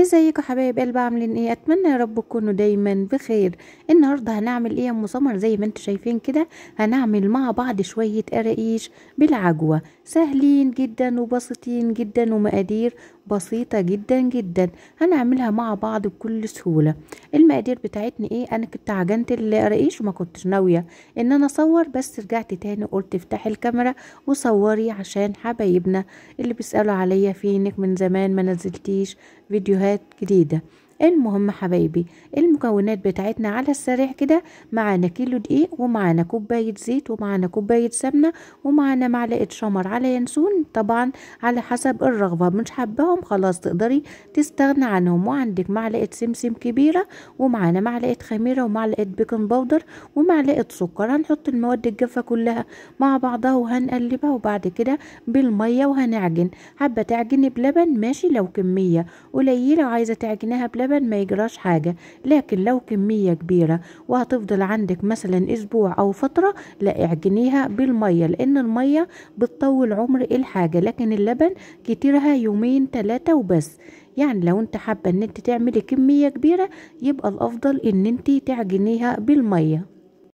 ازيكم حبايب قلب عاملين ايه اتمنى يا رب تكونوا دايما بخير النهارده هنعمل ايه يا ام سمر زي ما انتم شايفين كده هنعمل مع بعض شويه قراقيش بالعجوه سهلين جدا وبسيطين جدا ومقادير بسيطة جدا جدا هنعملها مع بعض بكل سهولة المقادير بتاعتنا ايه انا كنت عجنت القراقيش وما كنتش ناوية ان انا اصور بس رجعت تاني قلت افتحي الكاميرا وصوري عشان حبايبنا اللي بيسألوا عليا فينك من زمان ما نزلتيش فيديوهات اتجاهات جديدة المهم حبايبي المكونات بتاعتنا على السريع كده معانا كيلو دقيق ومعانا كوبايه زيت ومعانا كوبايه سمنه ومعانا معلقه شمر على ينسون طبعا على حسب الرغبه مش حباهم خلاص تقدري تستغنى عنهم وعندك معلقه سمسم كبيره ومعانا معلقه خميره ومعلقه بيكنج باودر ومعلقه سكر هنحط المواد الجافه كلها مع بعضها وهنقلبها وبعد كده بالميه وهنعجن حابه تعجني بلبن ماشي لو كميه قليله وعايزه تعجنيها بلبن اللبن ما يجراش حاجة لكن لو كمية كبيرة وهتفضل عندك مثلا اسبوع او فترة لا اعجنيها بالمية لان المية بتطول عمر الحاجة لكن اللبن كتيرها يومين تلاتة وبس يعني لو انت حابة ان انت تعملي كمية كبيرة يبقى الافضل ان انت تعجنيها بالمية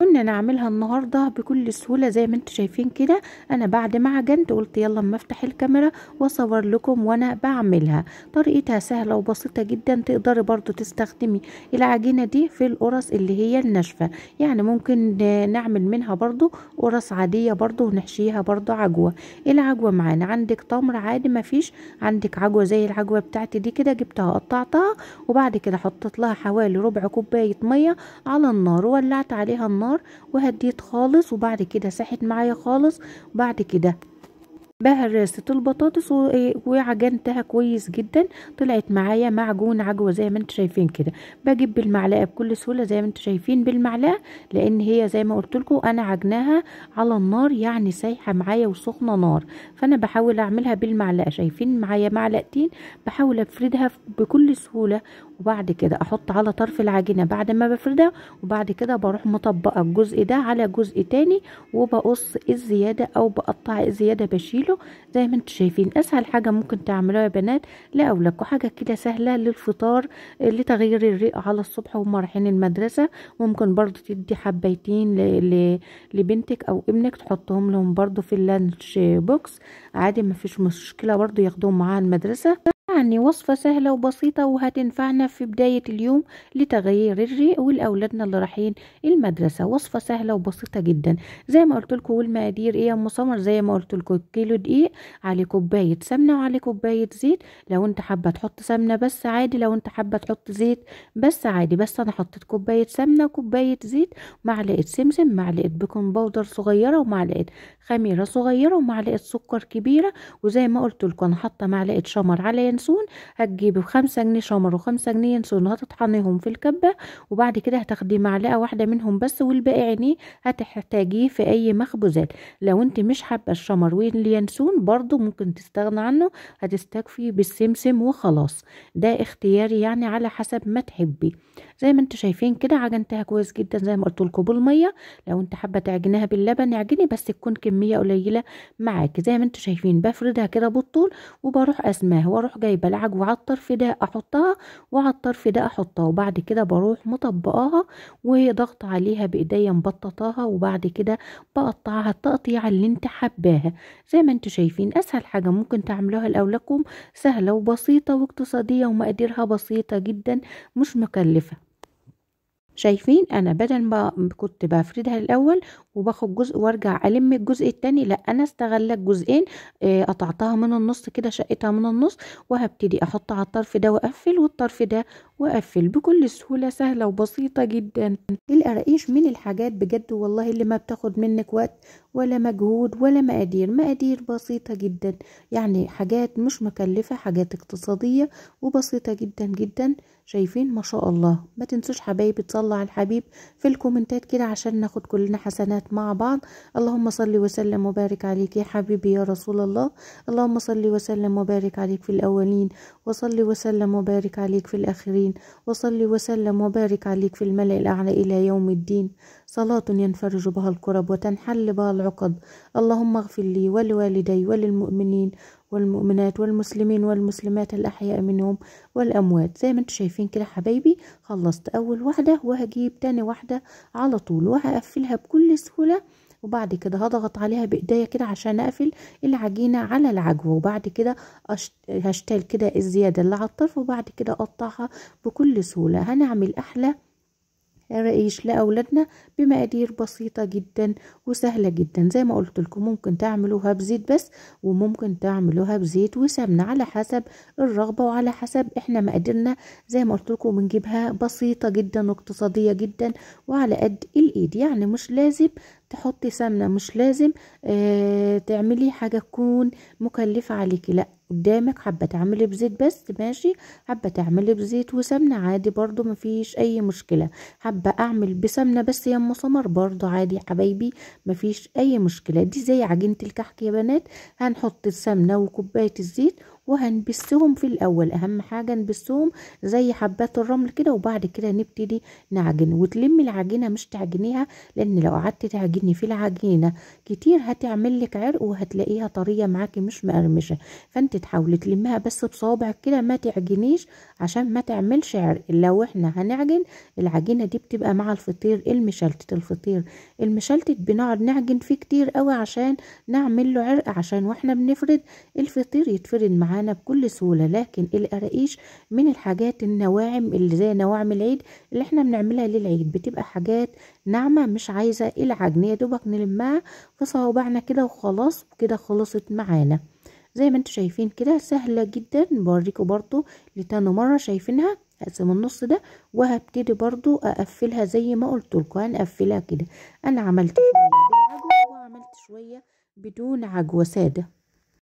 قلنا نعملها النهاردة بكل سهولة زي ما انتم شايفين كده انا بعد ما عجنت قلت يلا اما افتح الكاميرا واصور لكم وانا بعملها طريقتها سهلة وبسيطة جدا تقدري برضو تستخدمي العجينة دي في القرص اللي هي الناشفة يعني ممكن نعمل منها برضو قرص عادية برضو ونحشيها برضو عجوة العجوة معانا عندك تمر عادي مفيش عندك عجوة زي العجوة بتاعتي دي كده جبتها قطعتها وبعد كده حطيت لها حوالي ربع كوباية مية على النار وولعت عليها النار النار وهديت خالص وبعد كده ساحت معايا خالص بعد كده بهرست البطاطس وعجنتها إيه، كويس جدا طلعت معايا معجون عجوة زي ما انتم شايفين كده بجيب بالمعلقة بكل سهولة زي ما انتم شايفين بالمعلقة لان هي زي ما قلت لكم انا عجناها على النار يعني سايحة معايا وسخنة نار فانا بحاول اعملها بالمعلقة شايفين معايا معلقتين بحاول افردها بكل سهولة وبعد كده احط على طرف العجينه بعد ما بفردها وبعد كده بروح مطبقه الجزء ده على جزء تاني وبقص إيه الزياده او بقطع إيه الزياده بشيله زي ما انتم شايفين اسهل حاجه ممكن تعملوها يا بنات لاولادكم حاجه كده سهله للفطار لتغيير الريق على الصبح وهم رايحين المدرسه ممكن برضو تدي حبايتين لبنتك او ابنك تحطهم لهم برضو في اللانش بوكس عادي ما فيش مشكله برضو ياخدوهم معاها المدرسه عني وصفة سهلة وبسيطة وهتنفعنا في بداية اليوم لتغيير الريق ولأولادنا اللي رايحين المدرسة وصفة سهلة وبسيطة جدا زي ما قلت لكم والمقادير ايه يا ام سمر زي ما قلت لكم كيلو دقيق على كوباية سمنة وعلى كوباية زيت لو انت حابة تحط سمنة بس عادي لو انت حابة تحط زيت بس عادي بس انا حطيت كوباية سمنة كوباية زيت معلقة سمسم معلقة بيكنج باودر صغيرة ومعلقة خميرة صغيرة ومعلقة سكر كبيرة وزي ما قلت لكم انا حاطة معلقة شمر على ينسون ينسون هتجيبي بخمسة جنيه شمر وخمسة جنيه ينسون هتطحنيهم في الكبة وبعد كده هتاخدي معلقة واحدة منهم بس والباقي عينيه هتحتاجيه في أي مخبوزات لو انت مش حابة الشمر واليانسون برضو ممكن تستغنى عنه هتستكفي بالسمسم وخلاص ده اختياري يعني على حسب ما تحبي زي ما انتوا شايفين كده عجنتها كويس جدا زي ما قلت لكم بالميه لو انت حابه تعجنها باللبن اعجني بس تكون كميه قليله معاكي زي ما انتوا شايفين بفردها كده بالطول وبروح اسماها واروح جايبه البلعج وعلى الطرف ده احطها وعلى الطرف ده احطها وبعد كده بروح مطبقاها وضغط عليها بايديا مبططاها وبعد كده بقطعها التقطيعه اللي انت حباها زي ما انتوا شايفين اسهل حاجه ممكن تعملوها لاولادكم سهله وبسيطه واقتصاديه ومقاديرها بسيطه جدا مش مكلفه شايفين انا بدل ما كنت بفردها الاول وباخد جزء وارجع الم الجزء التاني لا انا استغلت جزئين آه، قطعتها من النص كده شقتها من النص وهبتدي احط على الطرف ده واقفل والطرف ده واقفل بكل سهوله سهله وبسيطه جدا القراقيش من الحاجات بجد والله اللي ما بتاخد منك وقت ولا مجهود ولا مقادير مقادير بسيطه جدا يعني حاجات مش مكلفه حاجات اقتصاديه وبسيطه جدا جدا شايفين ما شاء الله ما تنسوش حبايبي تصلوا على الحبيب في الكومنتات كده عشان ناخد كلنا حسنات مع بعض اللهم صل وسلم وبارك عليك يا حبيبي يا رسول الله اللهم صل وسلم وبارك عليك في الأولين وصل وسلم وبارك عليك في الآخرين وصل وسلم وبارك عليك في الملأ الأعلى إلى يوم الدين صلاة ينفرج بها الكرب وتنحل بها العقد اللهم اغفر لي ولوالدي وللمؤمنين والمؤمنات والمسلمين والمسلمات الأحياء منهم والأموات زي ما انتم شايفين كده حبايبي خلصت أول واحدة وهجيب تاني واحدة على طول وهقفلها بكل سهولة وبعد كده هضغط عليها بايديا كده عشان اقفل العجينه على العجوه وبعد كده هشتال كده الزياده اللي على الطرف وبعد كده اقطعها بكل سهوله هنعمل احلى رئيش لأولادنا بمقادير بسيطة جدا وسهلة جدا زي ما قلت لكم ممكن تعملوها بزيت بس وممكن تعملوها بزيت وسمنة على حسب الرغبة وعلى حسب احنا مقاديرنا زي ما قلت لكم بنجيبها بسيطة جدا واقتصادية جدا وعلى قد الايد يعني مش لازم تحطي سمنه مش لازم آه تعملي حاجه تكون مكلفه عليكي لا قدامك حابه تعملي بزيت بس ماشي حابه تعملي بزيت وسمنه عادي برضو مفيش اي مشكله حابه اعمل بسمنه بس يا ام سمر برضو عادي يا حبايبي مفيش اي مشكله دي زي عجينه الكحك يا بنات هنحط السمنه وكوبايه الزيت وهنبسهم في الاول اهم حاجه نبسهم زي حبات الرمل كده وبعد كده نبتدي نعجن وتلمي العجينه مش تعجنيها لان لو قعدت تعجني في العجينه كتير هتعمل لك عرق وهتلاقيها طريه معاكي مش مقرمشه فانت تحاولي تلمها بس بصابعك كده ما تعجنيش عشان ما تعملش عرق لو احنا هنعجن العجينه دي بتبقى مع الفطير المشلتت الفطير المشلتت بنقعد نعجن فيه كتير قوي عشان نعمل له عرق عشان واحنا بنفرد الفطير يتفرد معاه معانا بكل سهوله لكن القراقيش من الحاجات النواعم اللي زي نواعم العيد اللي احنا بنعملها للعيد بتبقى حاجات ناعمه مش عايزه إيه العجن يا دوبك نلمها في صوابعنا كده وخلاص كده خلصت معانا زي ما انتم شايفين كده سهله جدا بوريكم برضو لتاني مره شايفينها هقسم النص ده وهبتدي برضو اقفلها زي ما قلت لكم هنقفلها كده انا عملت شويه بالعجوه وعملت شويه بدون عجوه ساده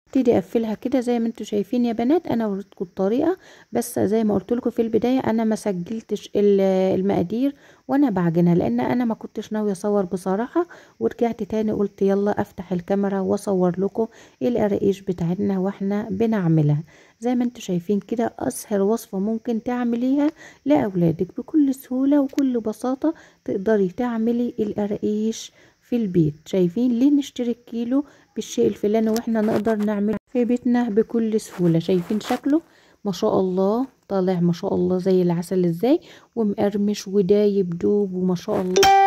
ابتدي اقفلها كده زي ما انتم شايفين يا بنات انا وريتكم الطريقه بس زي ما قلت لكم في البدايه انا ما سجلتش المقادير وانا بعجنها لان انا ما كنتش ناويه اصور بصراحه ورجعت تاني قلت يلا افتح الكاميرا واصور لكم ايه القراقيش بتاعتنا واحنا بنعملها زي ما انتم شايفين كده اسهل وصفه ممكن تعمليها لاولادك بكل سهوله وكل بساطه تقدري تعملي القراقيش في البيت شايفين ليه نشتري الكيلو بالشيء الفلاني واحنا نقدر نعمله في بيتنا بكل سهولة شايفين شكله ما شاء الله طالع ما شاء الله زي العسل ازاي ومقرمش ودايب دوب وما شاء الله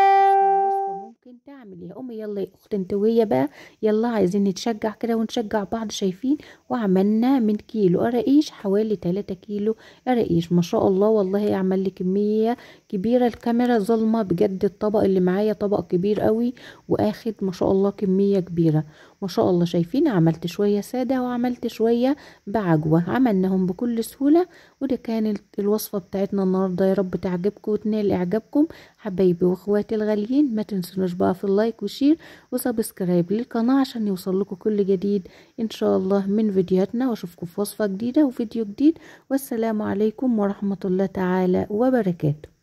الام يلا يا اخت انت وهي بقى يلا عايزين نتشجع كده ونشجع بعض شايفين وعملنا من كيلو قراقيش حوالي 3 كيلو قراقيش ما شاء الله والله عمل لي كميه كبيره الكاميرا ظلمه بجد الطبق اللي معايا طبق كبير قوي واخد ما شاء الله كميه كبيره ما شاء الله شايفين عملت شويه ساده وعملت شويه بعجوه عملناهم بكل سهوله وده كانت الوصفه بتاعتنا النهارده يا رب تعجبكم وتنال اعجابكم حبايبي واخواتي الغاليين ما تنسوناش بقى في اللايك لايك وشير وسبسكرايب للقناة عشان يوصل لكم كل جديد ان شاء الله من فيديوهاتنا واشوفكم في وصفة جديدة وفيديو جديد والسلام عليكم ورحمة الله تعالى وبركاته